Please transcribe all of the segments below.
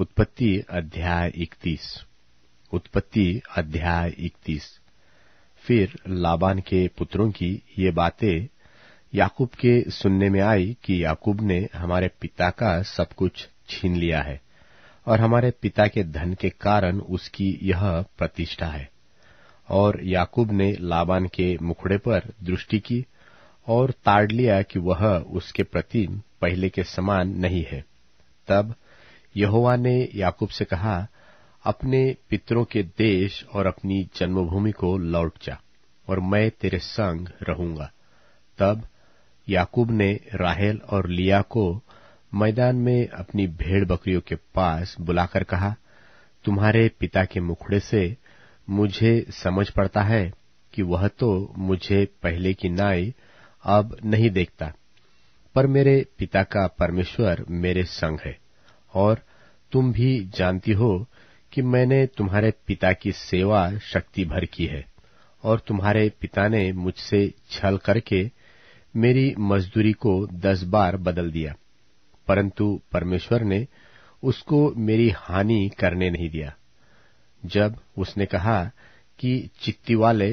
उत्पत्ति अध्याय 31 उत्पत्ति अध्याय 31 फिर लाबान के पुत्रों की ये बातें याकूब के सुनने में आई कि याकूब ने हमारे पिता का सब कुछ छीन लिया है और हमारे पिता के धन के कारण उसकी यह प्रतिष्ठा है और याकूब ने लाबान के मुखड़े पर दृष्टि की और ताड़ लिया कि वह उसके प्रति पहले के समान नहीं है तब यहोवा ने याकूब से कहा अपने पितरों के देश और अपनी जन्मभूमि को लौट जा और मैं तेरे संग रहूंगा तब याकूब ने राहेल और लिया को मैदान में अपनी भेड़ बकरियों के पास बुलाकर कहा तुम्हारे पिता के मुखड़े से मुझे समझ पड़ता है कि वह तो मुझे पहले की नाई अब नहीं देखता पर मेरे पिता का परमेश्वर मेरे संग है और तुम भी जानती हो कि मैंने तुम्हारे पिता की सेवा शक्ति भर की है और तुम्हारे पिता ने मुझसे छल करके मेरी मजदूरी को दस बार बदल दिया परंतु परमेश्वर ने उसको मेरी हानि करने नहीं दिया जब उसने कहा कि चित्ती वाले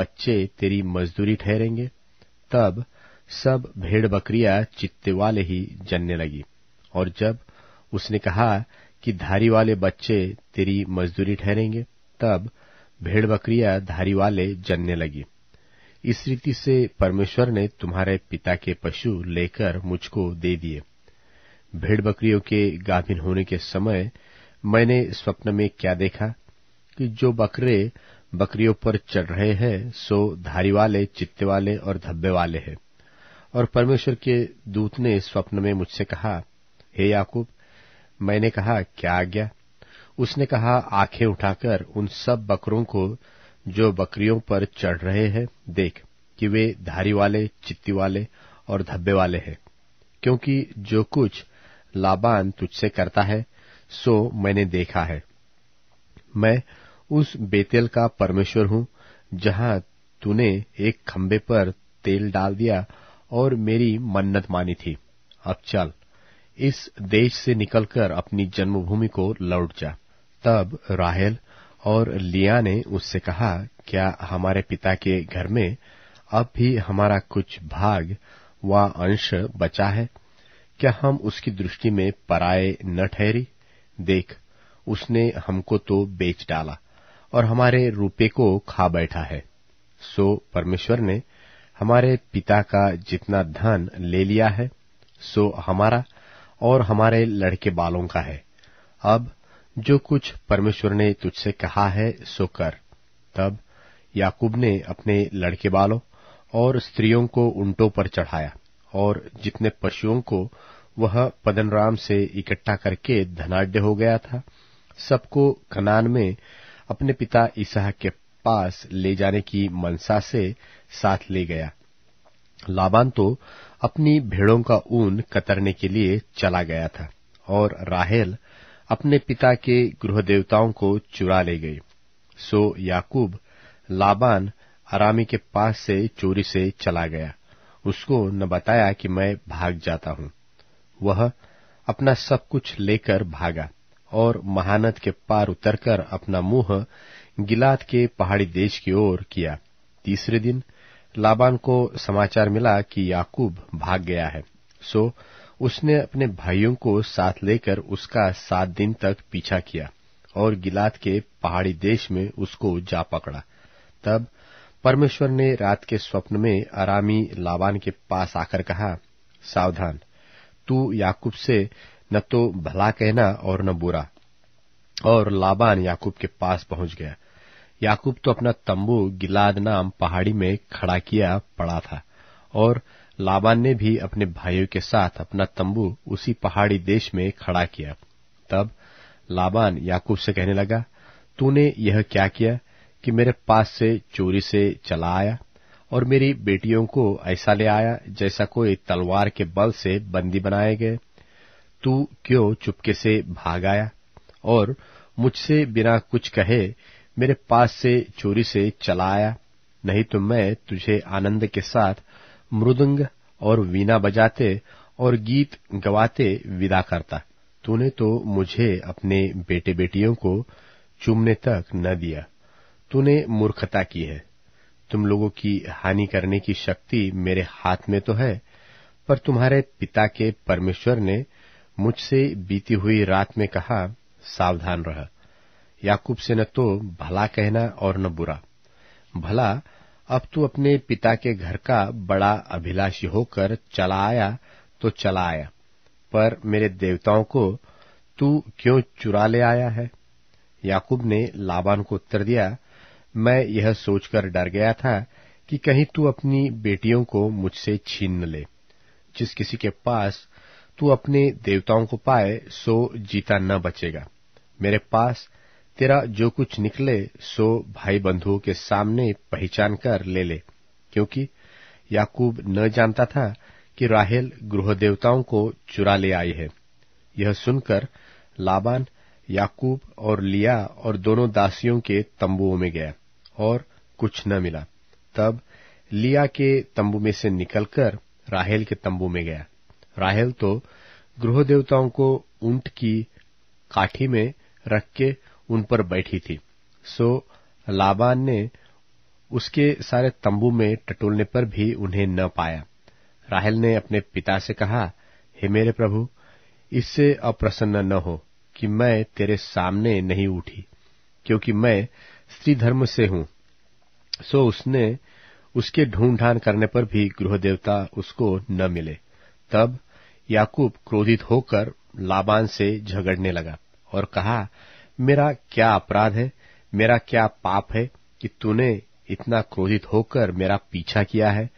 बच्चे तेरी मजदूरी ठहरेंगे तब सब भेड़ बकरियां चित्ते वाले ही जनने लगी और जब उसने कहा कि धारी वाले बच्चे तेरी मजदूरी ठहरेंगे तब भेड़ बकरियां धारी वाले जनने लगी इस रीति से परमेश्वर ने तुम्हारे पिता के पशु लेकर मुझको दे दिए भेड़ बकरियों के गाभिन होने के समय मैंने स्वप्न में क्या देखा कि जो बकरे बकरियों पर चढ़ रहे हैं सो धारी वाले चित्ते वाले और धब्बे वाले हैं और परमेश्वर के दूत ने स्वप्न में मुझसे कहा हे याकूब मैंने कहा क्या आज्ञा उसने कहा आंखें उठाकर उन सब बकरों को जो बकरियों पर चढ़ रहे हैं देख कि वे धारी वाले चित्ती वाले और धब्बे वाले हैं क्योंकि जो कुछ लाबान तुझसे करता है सो मैंने देखा है मैं उस बेतेल का परमेश्वर हूं जहां तूने एक खंबे पर तेल डाल दिया और मेरी मन्नत मानी थी अब चल इस देश से निकलकर अपनी जन्मभूमि को लौट जा तब राहेल और लिया ने उससे कहा क्या हमारे पिता के घर में अब भी हमारा कुछ भाग व अंश बचा है क्या हम उसकी दृष्टि में पराये न ठहरी देख उसने हमको तो बेच डाला और हमारे रूपे को खा बैठा है सो परमेश्वर ने हमारे पिता का जितना धन ले लिया है सो हमारा और हमारे लड़के बालों का है अब जो कुछ परमेश्वर ने तुझसे कहा है सो कर तब याकूब ने अपने लड़के बालों और स्त्रियों को उंटों पर चढ़ाया और जितने पशुओं को वह पदनराम से इकट्ठा करके धनाढ़ हो गया था सबको कनान में अपने पिता ईसा के पास ले जाने की मनसा से साथ ले गया लाबान तो अपनी भेड़ों का ऊन कतरने के लिए चला गया था और राहेल अपने पिता के गृह देवताओं को चुरा ले गई सो याकूब लाबान आरामी के पास से चोरी से चला गया उसको न बताया कि मैं भाग जाता हूं वह अपना सब कुछ लेकर भागा और महानद के पार उतरकर अपना मुंह गिलात के पहाड़ी देश की ओर किया तीसरे दिन लाबान को समाचार मिला कि याकूब भाग गया है सो उसने अपने भाइयों को साथ लेकर उसका सात दिन तक पीछा किया और गिलात के पहाड़ी देश में उसको जा पकड़ा तब परमेश्वर ने रात के स्वप्न में आरामी लाबान के पास आकर कहा सावधान तू याकूब से न तो भला कहना और न बुरा और लाबान याकूब के पास पहुंच गया याकूब तो अपना तंबू गिलाद नाम पहाड़ी में खड़ा किया पड़ा था और लाबान ने भी अपने भाइयों के साथ अपना तंबू उसी पहाड़ी देश में खड़ा किया तब लाबान याकूब से कहने लगा तूने यह क्या किया कि मेरे पास से चोरी से चला आया और मेरी बेटियों को ऐसा ले आया जैसा कोई तलवार के बल से बंदी बनाए गए तू क्यों चुपके से भाग आया और मुझसे बिना कुछ कहे मेरे पास से चोरी से चला आया नहीं तो मैं तुझे आनंद के साथ मृदंग और वीणा बजाते और गीत गवाते विदा करता तूने तो मुझे अपने बेटे बेटियों को चुमने तक न दिया तूने मूर्खता की है तुम लोगों की हानि करने की शक्ति मेरे हाथ में तो है पर तुम्हारे पिता के परमेश्वर ने मुझसे बीती हुई रात में कहा सावधान रहा याकूब से न तो भला कहना और न बुरा भला अब तू अपने पिता के घर का बड़ा अभिलाषी होकर चला आया तो चला आया पर मेरे देवताओं को तू क्यों चुरा ले आया है याकूब ने लाबान को उत्तर दिया मैं यह सोचकर डर गया था कि कहीं तू अपनी बेटियों को मुझसे छीन न ले जिस किसी के पास तू अपने देवताओं को पाए सो जीता न बचेगा मेरे पास तेरा जो कुछ निकले सो भाई बंधुओं के सामने पहचान कर ले ले क्योंकि याकूब न जानता था कि राहेल गृह देवताओं को चुरा ले आई है यह सुनकर लाबान याकूब और लिया और दोनों दासियों के तंबुओं में गया और कुछ न मिला तब लिया के तंबू में से निकलकर राहेल के तंबू में गया राहेल तो गृह देवताओं को ऊंट की काठी में रख के उन पर बैठी थी सो लाबान ने उसके सारे तंबू में टटोलने पर भी उन्हें न पाया राहल ने अपने पिता से कहा हे मेरे प्रभु इससे अप्रसन्न न हो कि मैं तेरे सामने नहीं उठी क्योंकि मैं स्त्री धर्म से हूं सो उसने उसके ढूंढ करने पर भी गृह देवता उसको न मिले तब याकूब क्रोधित होकर लाबान से झगड़ने लगा और कहा मेरा क्या अपराध है मेरा क्या पाप है कि तूने इतना क्रोधित होकर मेरा पीछा किया है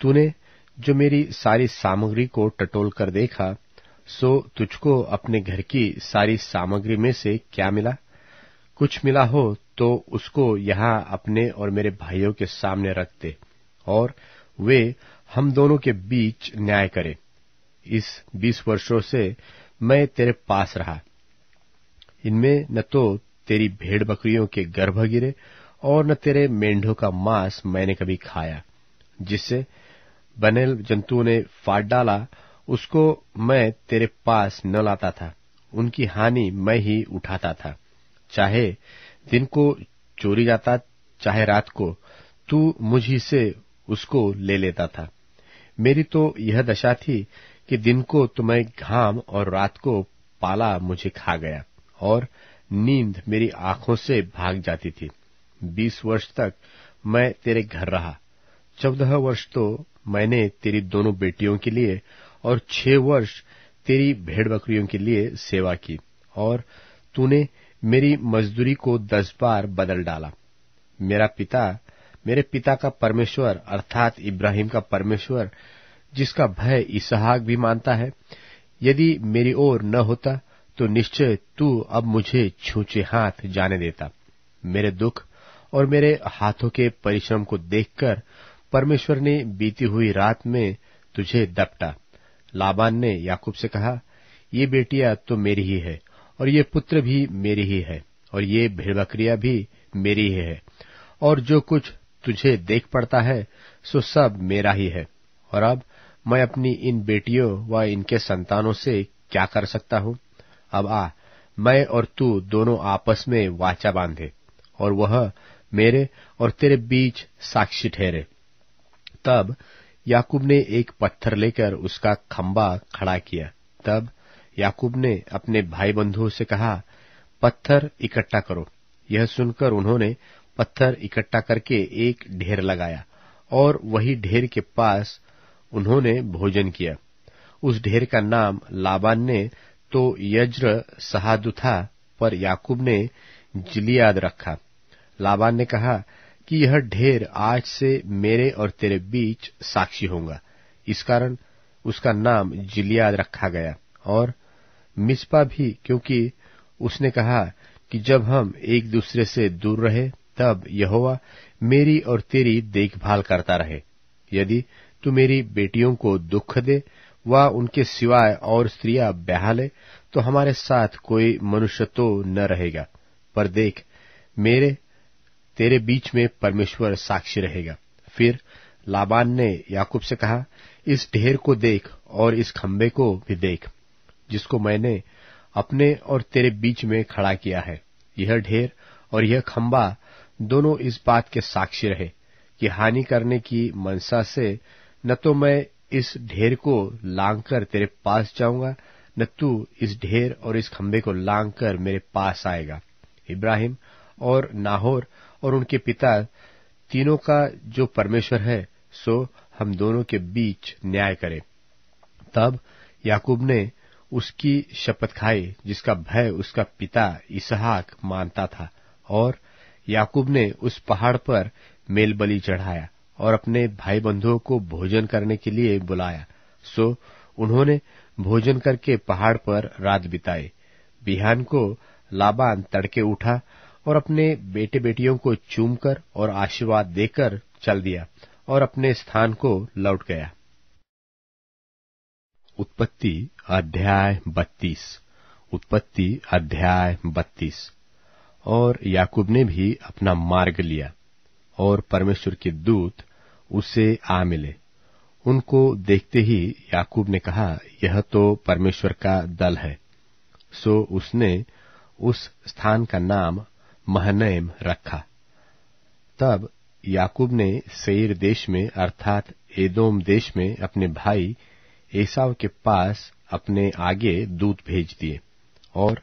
तूने जो मेरी सारी सामग्री को टटोल कर देखा सो तुझको अपने घर की सारी सामग्री में से क्या मिला कुछ मिला हो तो उसको यहां अपने और मेरे भाइयों के सामने रख दे और वे हम दोनों के बीच न्याय करें इस बीस वर्षों से मैं तेरे पास रहा इनमें न तो तेरी भेड़ बकरियों के गर्भ गिरे और न तेरे मेंढों का मांस मैंने कभी खाया जिससे बने जंतुओं ने फाट डाला उसको मैं तेरे पास न लाता था उनकी हानि मैं ही उठाता था चाहे दिन को चोरी जाता चाहे रात को तू मुझी से उसको ले लेता था मेरी तो यह दशा थी कि दिन को तुम्हें घाम और रात को पाला मुझे खा गया और नींद मेरी आंखों से भाग जाती थी बीस वर्ष तक मैं तेरे घर रहा चौदह वर्ष तो मैंने तेरी दोनों बेटियों के लिए और छह वर्ष तेरी भेड़ बकरियों के लिए सेवा की और तूने मेरी मजदूरी को दस बार बदल डाला मेरा पिता मेरे पिता का परमेश्वर अर्थात इब्राहिम का परमेश्वर जिसका भय इसहाक भी मानता है यदि मेरी ओर न होता तो निश्चय तू अब मुझे छूचे हाथ जाने देता मेरे दुख और मेरे हाथों के परिश्रम को देखकर परमेश्वर ने बीती हुई रात में तुझे दपटा लाबान ने याकूब से कहा ये बेटिया तो मेरी ही है और ये पुत्र भी मेरी ही है और ये बकरिया भी मेरी ही है और जो कुछ तुझे देख पड़ता है सो सब मेरा ही है और अब मैं अपनी इन बेटियों व इनके संतानों से क्या कर सकता हूं अब आ मैं और तू दोनों आपस में वाचा बांधे और वह मेरे और तेरे बीच साक्षी ठहरे तब याकूब ने एक पत्थर लेकर उसका खम्बा खड़ा किया तब याकूब ने अपने भाई बंधुओं से कहा पत्थर इकट्ठा करो यह सुनकर उन्होंने पत्थर इकट्ठा करके एक ढेर लगाया और वही ढेर के पास उन्होंने भोजन किया उस ढेर का नाम लाबान ने तो यज्र सहादु था पर याकूब ने जिलियाद रखा लाबान ने कहा कि यह ढेर आज से मेरे और तेरे बीच साक्षी होगा इस कारण उसका नाम जिलियाद रखा गया और मिसपा भी क्योंकि उसने कहा कि जब हम एक दूसरे से दूर रहे तब यहोवा मेरी और तेरी देखभाल करता रहे यदि तू मेरी बेटियों को दुख दे वह उनके सिवाय और स्त्रियां ब्याह ले तो हमारे साथ कोई मनुष्य तो न रहेगा पर देख मेरे तेरे बीच में परमेश्वर साक्षी रहेगा फिर लाबान ने याकूब से कहा इस ढेर को देख और इस खम्भे को भी देख जिसको मैंने अपने और तेरे बीच में खड़ा किया है यह ढेर और यह खम्बा दोनों इस बात के साक्षी रहे कि हानि करने की मनसा से न तो मैं इस ढेर को लांग कर तेरे पास जाऊंगा न तू इस ढेर और इस खम्भे को लांग कर मेरे पास आएगा इब्राहिम और नाहोर और उनके पिता तीनों का जो परमेश्वर है सो हम दोनों के बीच न्याय करे तब याकूब ने उसकी शपथ खाई जिसका भय उसका पिता इसहाक मानता था और याकूब ने उस पहाड़ पर मेलबली चढ़ाया और अपने भाई बंधुओं को भोजन करने के लिए बुलाया सो उन्होंने भोजन करके पहाड़ पर रात बिताई बिहान को लाबान तड़के उठा और अपने बेटे बेटियों को चूमकर और आशीर्वाद देकर चल दिया और अपने स्थान को लौट गया उत्पत्ति अध्याय बत्तीस उत्पत्ति अध्याय बत्तीस और याकूब ने भी अपना मार्ग लिया और परमेश्वर के दूत उसे आ मिले उनको देखते ही याकूब ने कहा यह तो परमेश्वर का दल है सो उसने उस स्थान का नाम महनैम रखा तब याकूब ने सईर देश में अर्थात एदोम देश में अपने भाई एसाव के पास अपने आगे दूत भेज दिए और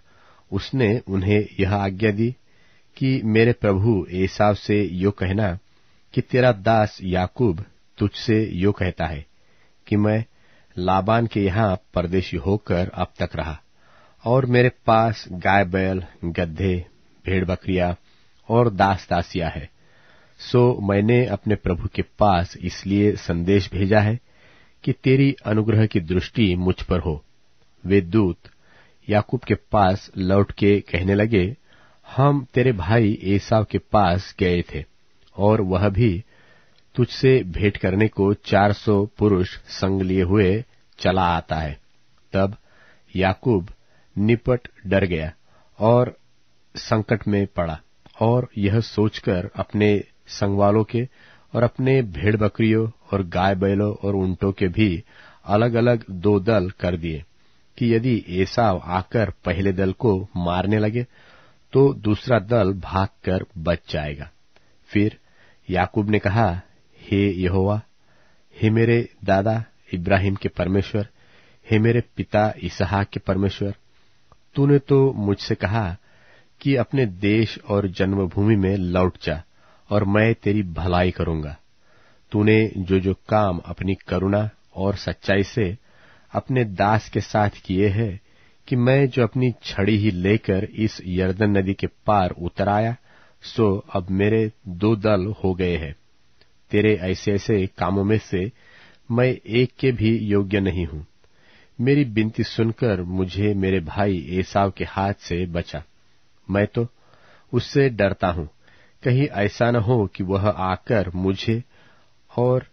उसने उन्हें यह आज्ञा दी कि मेरे प्रभु एसाव से यो कहना कि तेरा दास याकूब तुझसे यो कहता है कि मैं लाबान के यहां परदेशी होकर अब तक रहा और मेरे पास गाय बैल गधे भेड़ बकरिया और दास दासिया है सो मैंने अपने प्रभु के पास इसलिए संदेश भेजा है कि तेरी अनुग्रह की दृष्टि मुझ पर हो वे दूत याकूब के पास लौट के कहने लगे हम तेरे भाई एसाव के पास गए थे और वह भी तुझसे भेंट करने को चार सौ पुरुष संग लिए हुए चला आता है तब याकूब निपट डर गया और संकट में पड़ा और यह सोचकर अपने संगवालों के और अपने भेड़ बकरियों और गाय बैलों और ऊंटों के भी अलग अलग दो दल कर दिए कि यदि एसाव आकर पहले दल को मारने लगे तो दूसरा दल भागकर बच जाएगा फिर याकूब ने कहा हे यहोवा हे मेरे दादा इब्राहिम के परमेश्वर हे मेरे पिता इसहाक के परमेश्वर तूने तो मुझसे कहा कि अपने देश और जन्मभूमि में लौट जा और मैं तेरी भलाई करूंगा तूने जो जो काम अपनी करुणा और सच्चाई से अपने दास के साथ किए हैं कि मैं जो अपनी छड़ी ही लेकर इस यर्दन नदी के पार उतर आया सो अब मेरे दो दल हो गए हैं तेरे ऐसे ऐसे कामों में से मैं एक के भी योग्य नहीं हूं मेरी बिनती सुनकर मुझे मेरे भाई एसाव के हाथ से बचा मैं तो उससे डरता हूं कहीं ऐसा न हो कि वह आकर मुझे और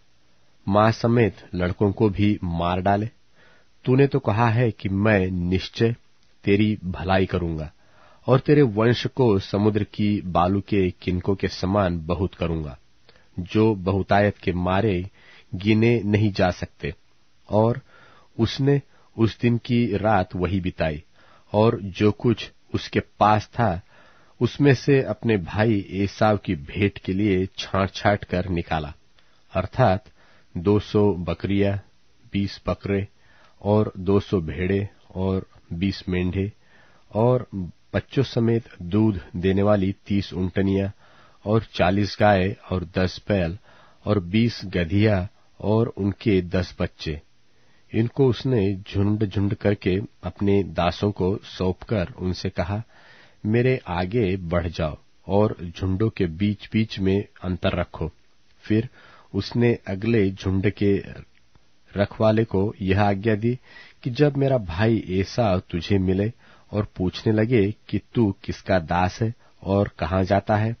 मां समेत लड़कों को भी मार डाले तूने तो कहा है कि मैं निश्चय तेरी भलाई करूंगा और तेरे वंश को समुद्र की बालू के किनको के समान बहुत करूंगा जो बहुतायत के मारे गिने नहीं जा सकते और उसने उस दिन की रात वही बिताई और जो कुछ उसके पास था उसमें से अपने भाई एसाव की भेंट के लिए छाट छाट कर निकाला अर्थात 200 बकरियां 20 बकरे और 200 भेड़े और 20 मेंढे और बच्चों समेत दूध देने वाली 30 ऊंटनियां और 40 गाय और 10 बैल और 20 गधिया और उनके 10 बच्चे इनको उसने झुंड झुंड करके अपने दासों को सौंपकर उनसे कहा मेरे आगे बढ़ जाओ और झुंडों के बीच बीच में अंतर रखो फिर उसने अगले झुंड के रखवाले को यह आज्ञा दी कि जब मेरा भाई ऐसा तुझे मिले और पूछने लगे कि तू किसका दास है और कहाँ जाता है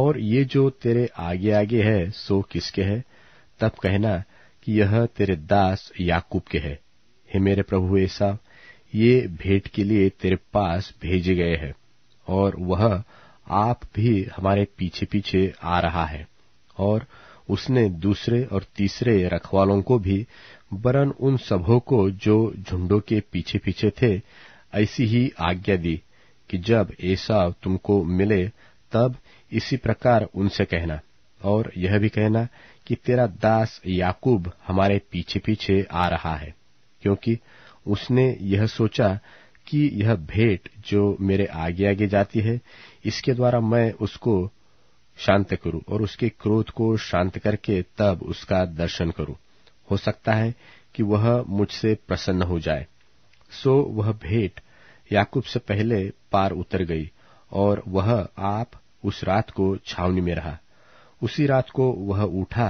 और ये जो तेरे आगे आगे है सो किसके है तब कहना कि यह तेरे दास याकूब के है हे मेरे प्रभु ऐसा ये भेंट के लिए तेरे पास भेजे गए हैं और वह आप भी हमारे पीछे पीछे आ रहा है और उसने दूसरे और तीसरे रखवालों को भी वरन उन सबों को जो झुंडों के पीछे पीछे थे ऐसी ही आज्ञा दी कि जब ऐसा तुमको मिले तब इसी प्रकार उनसे कहना और यह भी कहना कि तेरा दास याकूब हमारे पीछे पीछे आ रहा है क्योंकि उसने यह सोचा कि यह भेंट जो मेरे आगे आगे जाती है इसके द्वारा मैं उसको शांत करूं और उसके क्रोध को शांत करके तब उसका दर्शन करूं हो सकता है कि वह मुझसे प्रसन्न हो जाए सो वह भेंट याकूब से पहले पार उतर गई और वह आप उस रात को छावनी में रहा उसी रात को वह उठा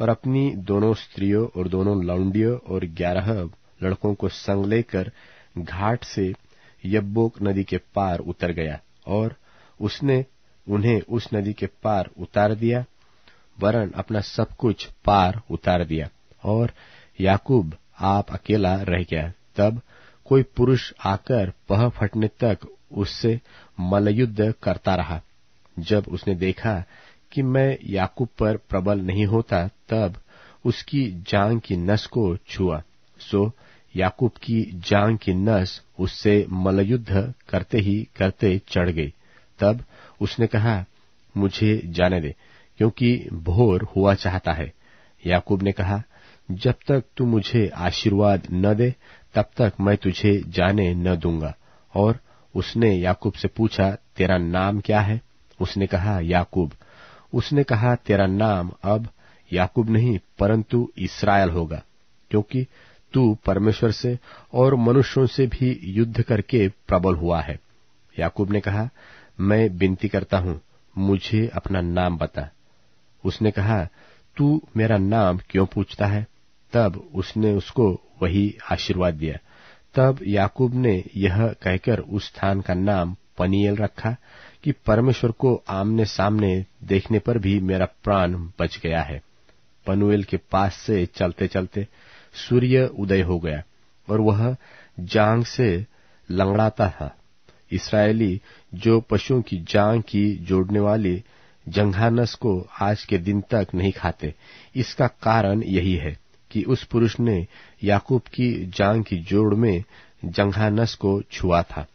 और अपनी दोनों स्त्रियों और दोनों लौंडियों और ग्यारह लड़कों को संग लेकर घाट से यब्बोक नदी के पार उतर गया और उसने उन्हें उस नदी के पार उतार दिया वरन अपना सब कुछ पार उतार दिया और याकूब आप अकेला रह गया तब कोई पुरुष आकर पह फटने तक उससे मलयुद्ध करता रहा जब उसने देखा कि मैं याकूब पर प्रबल नहीं होता तब उसकी जांग की नस को छुआ सो याकूब की जांग की नस उससे मलयुद्ध करते ही करते चढ़ गई तब उसने कहा मुझे जाने दे क्योंकि भोर हुआ चाहता है याकूब ने कहा जब तक तू मुझे आशीर्वाद न दे तब तक मैं तुझे जाने न दूंगा और उसने याकूब से पूछा तेरा नाम क्या है उसने कहा याकूब उसने कहा तेरा नाम अब याकूब नहीं परंतु इसरायल होगा क्योंकि तू परमेश्वर से और मनुष्यों से भी युद्ध करके प्रबल हुआ है याकूब ने कहा मैं विनती करता हूं मुझे अपना नाम बता उसने कहा तू मेरा नाम क्यों पूछता है तब उसने उसको वही आशीर्वाद दिया तब याकूब ने यह कहकर उस स्थान का नाम पनियल रखा कि परमेश्वर को आमने सामने देखने पर भी मेरा प्राण बच गया है पनुएल के पास से चलते चलते सूर्य उदय हो गया और वह जांग से लंगड़ाता था इसराइली जो पशुओं की जांग की जोड़ने वाली जंघानस को आज के दिन तक नहीं खाते इसका कारण यही है कि उस पुरुष ने याकूब की जांग की जोड़ में जंघानस को छुआ था